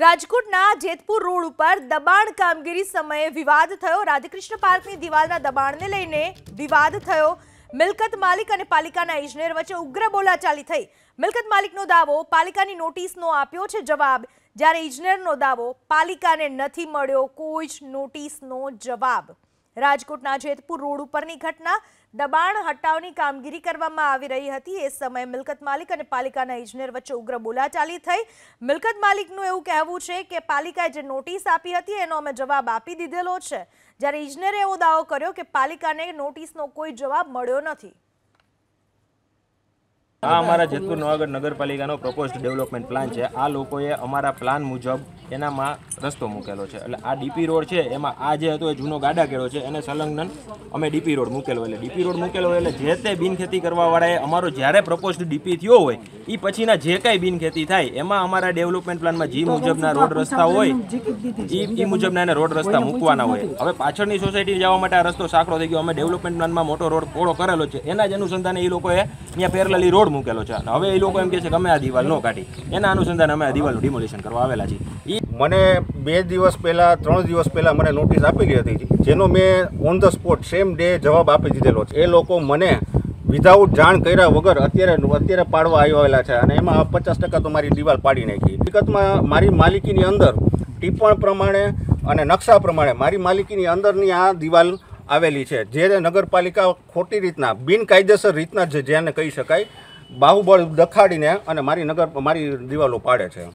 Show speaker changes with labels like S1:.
S1: રાજકોટના જેતપુર રોડ ઉપર દબાણ કામગીરી સમયે વિવાદ થયો રાધેકૃષ્ણ પાર્કની દિવાલના દબાણને લઈને વિવાદ થયો મિલકત માલિક અને પાલિકાના ઇજનેર વચ્ચે ઉગ્ર બોલાચાલી થઈ મિલકત માલિકનો દાવો પાલિકાની નોટિસનો આપ્યો છે જવાબ જ્યારે ઇજનેરનો દાવો પાલિકાને નથી મળ્યો કોઈ જ નોટિસનો જવાબ રાજકોટના જેતપુર રોડ ઉપરની ઘટના દબાણ હટાવની કામગીરી કરવામાં આવી રહી હતી એ સમયે મિલકત માલિક અને પાલિકાના ઇજનેર વચ્ચે ઉગ્ર બોલાચાલી થઈ મિલકત માલિકનું એવું કહેવું છે કે પાલિકાએ જે નોટિસ આપી હતી એનો અમે જવાબ આપી દીધેલો છે જ્યારે ઇજનેરે એવો દાવો કર્યો કે પાલિકાને નોટિસનો કોઈ જવાબ મળ્યો નથી
S2: આ અમારા જેતપુર નવાગઢ નગરપાલિકાનો પ્રપોઝડ ડેવલપમેન્ટ પ્લાન છે આ લોકોએ અમારા પ્લાન મુજબ એનામાં રસ્તો મૂકેલો છે એટલે આ ડીપી રોડ છે એમાં આ જે હતો એ જૂનો ગાડા કેળો છે એને સંલગ્ન અમે ડીપી રોડ મૂકેલો એટલે ડીપી રોડ મૂકેલો એટલે જે તે બિનખેતી કરવાવાળાએ અમારો જ્યારે પ્રપોઝડ ડીપી થયો હોય એ પછીના જે કાંઈ બિનખેતી થાય એમાં અમારા ડેવલપમેન્ટ પ્લાનમાં જે મુજબના રોડ રસ્તા હોય એ મુજબના એને રોડ રસ્તા મૂકવાના હોય હવે પાછળની સોસાયટી જવા માટે આ રસ્તો સાંકડો થઈ ગયો અમે ડેવલપમેન્ટ પ્લાનમાં મોટો રોડ પહોળો કરેલો છે એના જ અનુસંધાને એ લોકોએ અહીંયા પેરલાલી રોડ મૂકેલો છે અને હવે એ લોકો એમ કહે છે કે અમે આ દિવાલ ન કાઢી એના અનુસંધાને અમે આ દિવાલનું ડિમોલિશન કરવા આવેલા
S3: છીએ મને બે દિવસ પહેલાં ત્રણ દિવસ પહેલાં મને નોટિસ આપેલી હતી જેનો મેં on the spot same day જવાબ આપી દીધેલો છે એ લોકો મને વિધાઉટ જાણ કર્યા વગર અત્યારે અત્યારે પાડવા આવેલા છે અને એમાં પચાસ ટકા તો મારી દિવાલ પાડી નાખી હકીકતમાં મારી માલિકીની અંદર ટીપણ પ્રમાણે અને નકશા પ્રમાણે મારી માલિકીની અંદરની આ દિવાલ આવેલી છે જે નગરપાલિકા ખોટી રીતના બિનકાયદેસર રીતના જ જેને કહી શકાય બાહુબળ દખાડીને અને મારી નગર મારી દિવાલો પાડે છે